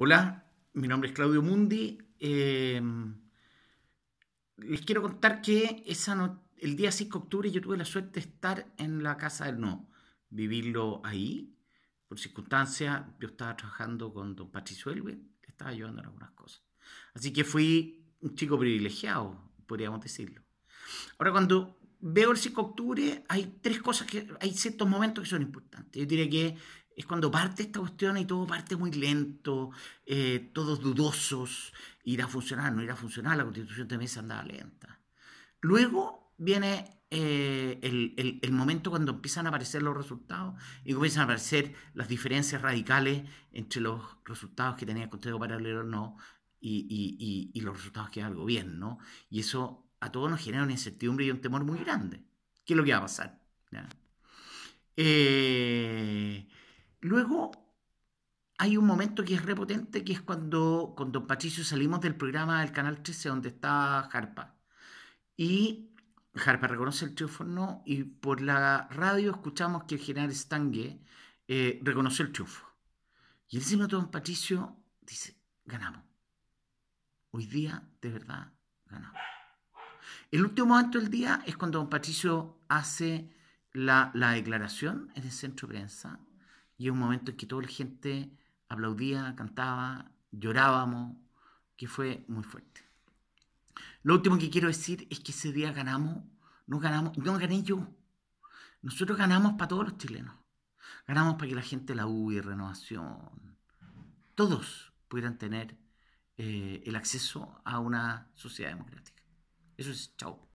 Hola, mi nombre es Claudio Mundi. Eh, les quiero contar que esa el día 5 de octubre yo tuve la suerte de estar en la Casa del No, vivirlo ahí. Por circunstancia yo estaba trabajando con don Patricio Elbe, que estaba ayudando en algunas cosas. Así que fui un chico privilegiado, podríamos decirlo. Ahora, cuando veo el 5 de octubre, hay tres cosas que, hay ciertos momentos que son importantes. Yo diría que es cuando parte esta cuestión y todo parte muy lento, eh, todos dudosos, irá a funcionar, no irá a funcionar, la constitución también se andaba lenta. Luego viene eh, el, momento cuando empiezan a aparecer los resultados y comienzan a aparecer las diferencias radicales entre los resultados que tenía el Consejo paralelo no y, los resultados que da el gobierno. Y eso a todos nos genera una incertidumbre y un temor muy grande. ¿Qué es lo que va a pasar? Eh, hay un momento que es repotente, que es cuando con Don Patricio salimos del programa del Canal 13 donde está Harpa. Y Harpa reconoce el triunfo no, y por la radio escuchamos que el general Stange reconoce eh, reconoció el triunfo. Y el señor Don Patricio dice, ganamos. Hoy día, de verdad, ganamos. El último momento del día es cuando Don Patricio hace la, la declaración en el centro de prensa y un momento en que toda la gente aplaudía, cantaba, llorábamos, que fue muy fuerte. Lo último que quiero decir es que ese día ganamos, no ganamos, no gané yo. Nosotros ganamos para todos los chilenos. Ganamos para que la gente de la y Renovación, todos pudieran tener eh, el acceso a una sociedad democrática. Eso es chao.